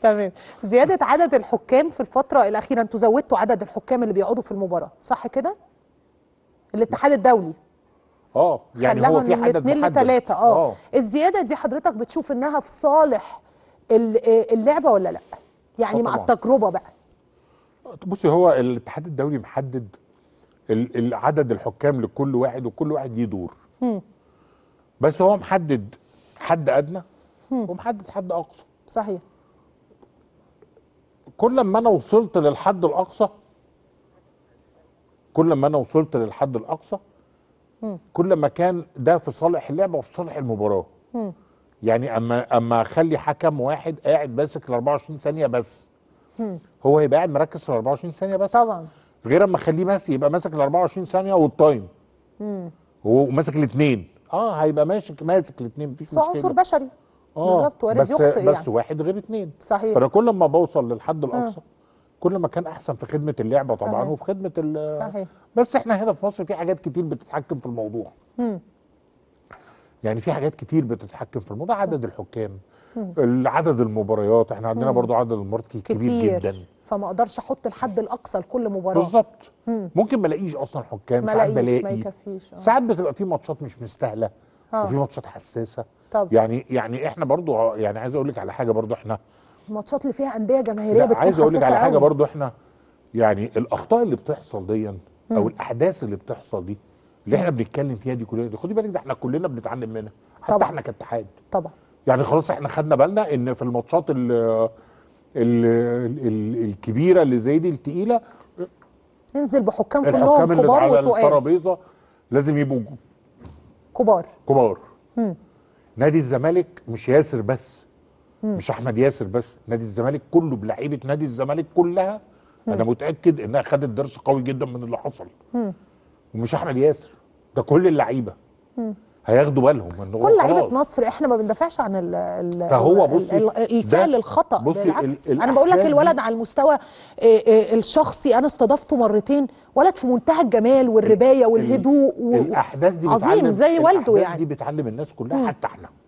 تمام زياده عدد الحكام في الفتره الاخيره انتوا زودتوا عدد الحكام اللي بيقعدوا في المباراه صح كده الاتحاد الدولي اه يعني هو في عدد من محدد آه. اه الزياده دي حضرتك بتشوف انها في صالح آه، اللعبه ولا لا يعني آه، مع التجربه بقى بصي هو الاتحاد الدولي محدد عدد الحكام لكل واحد وكل واحد ليه دور بس هو محدد حد ادنى ومحدد حد اقصى صحيح كل ما انا وصلت للحد الاقصى كل ما انا وصلت للحد الاقصى كل ما كان ده في صالح اللعبه وفي صالح المباراه يعني اما اما اخلي حكم واحد قاعد ماسك ال 24 ثانيه بس هو هيبقى قاعد مركز في ال 24 ثانيه بس طبعا غير اما اخليه ماسك يبقى ماسك ال 24 ثانيه والتايم وماسك الاثنين اه هيبقى ماسك ماسك الاثنين مفيش مشكله عنصر بشري اه بالظبط وارد بس يخطئ بس يعني. واحد غير اثنين صحيح فانا كل ما بوصل للحد آه. الاقصى كل ما كان احسن في خدمه اللعبه صحيح. طبعا وفي خدمه ال صحيح بس احنا هنا في مصر في حاجات كتير بتتحكم في الموضوع م. يعني في حاجات كتير بتتحكم في الموضوع عدد الحكام عدد المباريات احنا عندنا مم. برضو عدد المباريات كبير كتير. جدا فما اقدرش احط الحد الاقصى لكل مباراه بالظبط ممكن ما الاقيش اصلا حكام ساعات بلاقي آه. ساعات بتبقى في ماتشات مش مستاهله أوه. وفي آه. ماتشات حساسه طب. يعني يعني احنا برضو آه، يعني عايز اقول لك على حاجه برضو احنا الماتشات اللي فيها انديه جماهيريه بتكون عايز اقول لك على حاجه برضو احنا يعني الاخطاء اللي بتحصل دي او م. الاحداث اللي بتحصل دي اللي احنا بنتكلم فيها دي كلها خدي بالك ده احنا كلنا بنتعلم منها حتى طبعا. احنا كاتحاد طبعا يعني خلاص احنا خدنا بالنا ان في الماتشات ال ال الكبيره اللي زي دي الثقيله ننزل بحكام كلهم الحكام اللي على الترابيزه لازم يبقوا كبار كبار مم. نادي الزمالك مش ياسر بس مم. مش احمد ياسر بس نادي الزمالك كله بلعيبه نادي الزمالك كلها مم. انا متاكد انها خدت درس قوي جدا من اللي حصل مم. ومش احمد ياسر ده كل اللعيبه هياخدوا بالهم ان كل لعيبه مصر احنا ما بندافعش عن ال ال فهو بصي الفعل الخطا بصي بالعكس انا بقول لك الولد على المستوى آه، آه، الشخصي انا استضفته مرتين ولد في منتهى الجمال والربايه والهدوء الاحداث دي بتعلم عظيم زي والده يعني الاحداث دي بتعلم الناس كلها حتى احنا